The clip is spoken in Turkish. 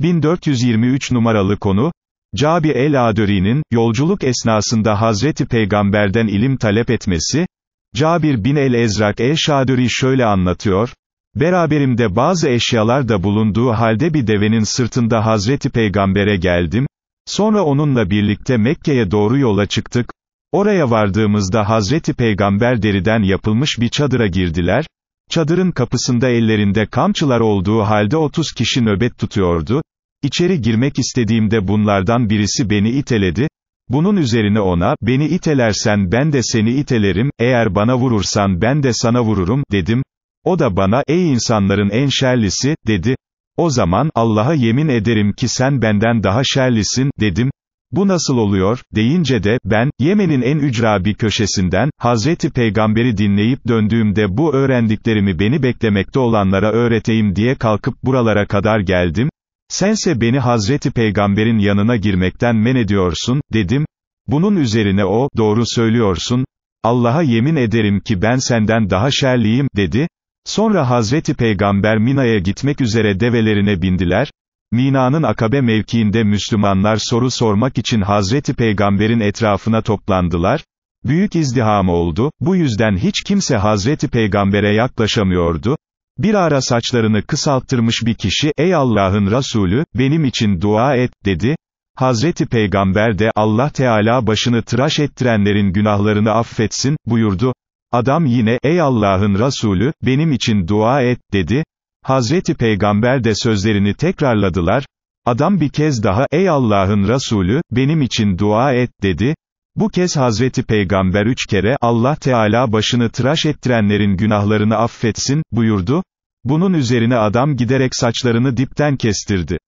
1423 numaralı konu, Cabi el-Adöri'nin, yolculuk esnasında Hazreti Peygamber'den ilim talep etmesi, Cabir bin el-Ezrak el-Şadöri şöyle anlatıyor, Beraberimde bazı eşyalar da bulunduğu halde bir devenin sırtında Hazreti Peygamber'e geldim, sonra onunla birlikte Mekke'ye doğru yola çıktık, oraya vardığımızda Hazreti Peygamber deriden yapılmış bir çadıra girdiler, Çadırın kapısında ellerinde kamçılar olduğu halde 30 kişi nöbet tutuyordu. İçeri girmek istediğimde bunlardan birisi beni iteledi. Bunun üzerine ona, beni itelersen ben de seni itelerim, eğer bana vurursan ben de sana vururum, dedim. O da bana, ey insanların en şerlisi, dedi. O zaman, Allah'a yemin ederim ki sen benden daha şerlisin, dedim bu nasıl oluyor, deyince de, ben, Yemen'in en ücra bir köşesinden, Hazreti Peygamber'i dinleyip döndüğümde bu öğrendiklerimi beni beklemekte olanlara öğreteyim diye kalkıp buralara kadar geldim, sense beni Hazreti Peygamber'in yanına girmekten men ediyorsun, dedim, bunun üzerine o, doğru söylüyorsun, Allah'a yemin ederim ki ben senden daha şerliyim, dedi, sonra Hazreti Peygamber Mina'ya gitmek üzere develerine bindiler, Mina'nın akabe mevkiinde Müslümanlar soru sormak için Hazreti Peygamber'in etrafına toplandılar, büyük izdiham oldu, bu yüzden hiç kimse Hazreti Peygamber'e yaklaşamıyordu, bir ara saçlarını kısalttırmış bir kişi, ey Allah'ın Resulü, benim için dua et, dedi, Hazreti Peygamber de Allah Teala başını tıraş ettirenlerin günahlarını affetsin, buyurdu, adam yine, ey Allah'ın Resulü, benim için dua et, dedi, Hazreti Peygamber de sözlerini tekrarladılar, adam bir kez daha, ey Allah'ın Resulü, benim için dua et, dedi, bu kez Hazreti Peygamber üç kere, Allah Teala başını tıraş ettirenlerin günahlarını affetsin, buyurdu, bunun üzerine adam giderek saçlarını dipten kestirdi.